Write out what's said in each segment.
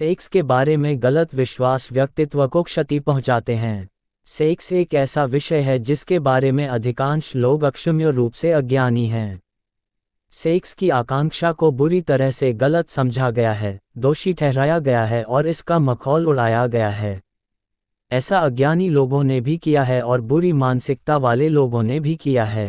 sex के बारे में गलत विश्वास व्यक्तित्व को क्षति पहुंचाते हैं सेक्स एक ऐसा विषय है जिसके बारे में अधिकांश लोग अक्षम्य रूप से अज्ञानी हैं सेक्स की आकांक्षा को बुरी तरह से गलत समझा गया है दोषी ठहराया गया है और इसका मखौल उड़ाया गया है ऐसा अज्ञानी लोगों ने भी किया है और बुरी मानसिकता वाले लोगों ने भी किया है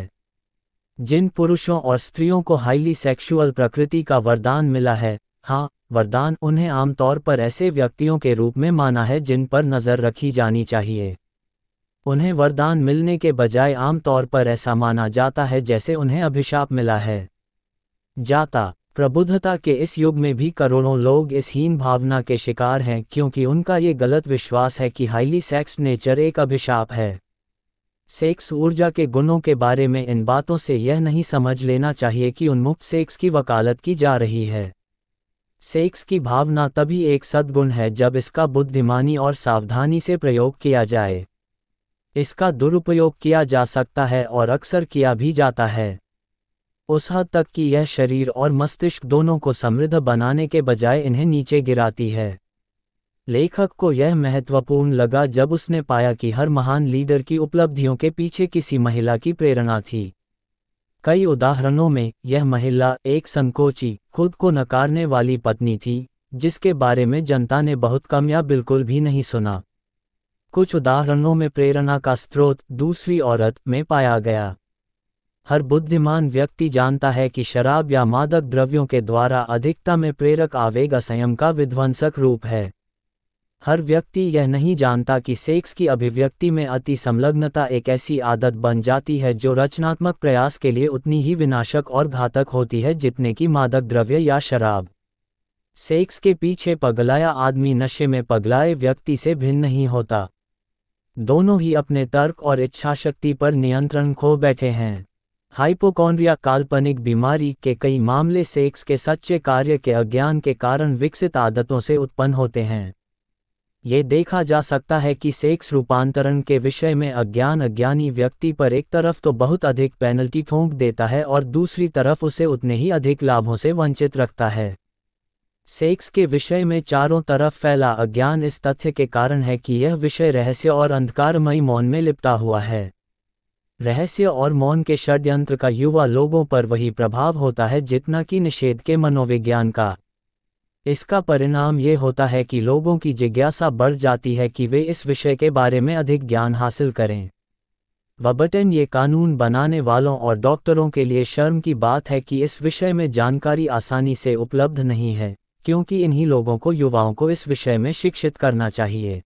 जिन पुरुषों और स्त्रियों को हाईली सेक्सुअल प्रकृति का वरदान मिला है हाँ वरदान उन्हें आमतौर पर ऐसे व्यक्तियों के रूप में माना है जिन पर नज़र रखी जानी चाहिए उन्हें वरदान मिलने के बजाय आमतौर पर ऐसा माना जाता है जैसे उन्हें अभिशाप मिला है जाता प्रबुद्धता के इस युग में भी करोड़ों लोग इस हीन भावना के शिकार हैं क्योंकि उनका ये गलत विश्वास है कि हाईली सेक्स नेचर एक अभिशाप है सेक्स ऊर्जा के गुणों के बारे में इन बातों से यह नहीं समझ लेना चाहिए कि उन्मुक्त सेक्स की वकालत की जा रही है सेक्स की भावना तभी एक सद्गुण है जब इसका बुद्धिमानी और सावधानी से प्रयोग किया जाए इसका दुरुपयोग किया जा सकता है और अक्सर किया भी जाता है उस हद तक कि यह शरीर और मस्तिष्क दोनों को समृद्ध बनाने के बजाय इन्हें नीचे गिराती है लेखक को यह महत्वपूर्ण लगा जब उसने पाया कि हर महान लीडर की उपलब्धियों के पीछे किसी महिला की प्रेरणा थी कई उदाहरणों में यह महिला एक संकोची खुद को नकारने वाली पत्नी थी जिसके बारे में जनता ने बहुत कम या बिल्कुल भी नहीं सुना कुछ उदाहरणों में प्रेरणा का स्रोत दूसरी औरत में पाया गया हर बुद्धिमान व्यक्ति जानता है कि शराब या मादक द्रव्यों के द्वारा अधिकता में प्रेरक आवेग असंयम का विध्वंसक रूप है हर व्यक्ति यह नहीं जानता कि सेक्स की अभिव्यक्ति में अति संलग्नता एक ऐसी आदत बन जाती है जो रचनात्मक प्रयास के लिए उतनी ही विनाशक और घातक होती है जितने की मादक द्रव्य या शराब सेक्स के पीछे पगलाया आदमी नशे में पगलाए व्यक्ति से भिन्न नहीं होता दोनों ही अपने तर्क और इच्छाशक्ति पर नियंत्रण खो बैठे हैं हाइपोकॉन्ड्रिया काल्पनिक बीमारी के कई मामले सेक्स के सच्चे कार्य के अज्ञान के कारण विकसित आदतों से उत्पन्न होते हैं ये देखा जा सकता है कि सेक्स रूपांतरण के विषय में अज्ञान अज्ञानी व्यक्ति पर एक तरफ तो बहुत अधिक पेनल्टी ठोंक देता है और दूसरी तरफ उसे उतने ही अधिक लाभों से वंचित रखता है सेक्स के विषय में चारों तरफ फैला अज्ञान इस तथ्य के कारण है कि यह विषय रहस्य और अंधकारमयी मौन में लिपटा हुआ है रहस्य और मौन के षड्यंत्र का युवा लोगों पर वही प्रभाव होता है जितना कि निषेध के मनोविज्ञान का इसका परिणाम ये होता है कि लोगों की जिज्ञासा बढ़ जाती है कि वे इस विषय के बारे में अधिक ज्ञान हासिल करें वबटन ये कानून बनाने वालों और डॉक्टरों के लिए शर्म की बात है कि इस विषय में जानकारी आसानी से उपलब्ध नहीं है क्योंकि इन्हीं लोगों को युवाओं को इस विषय में शिक्षित करना चाहिए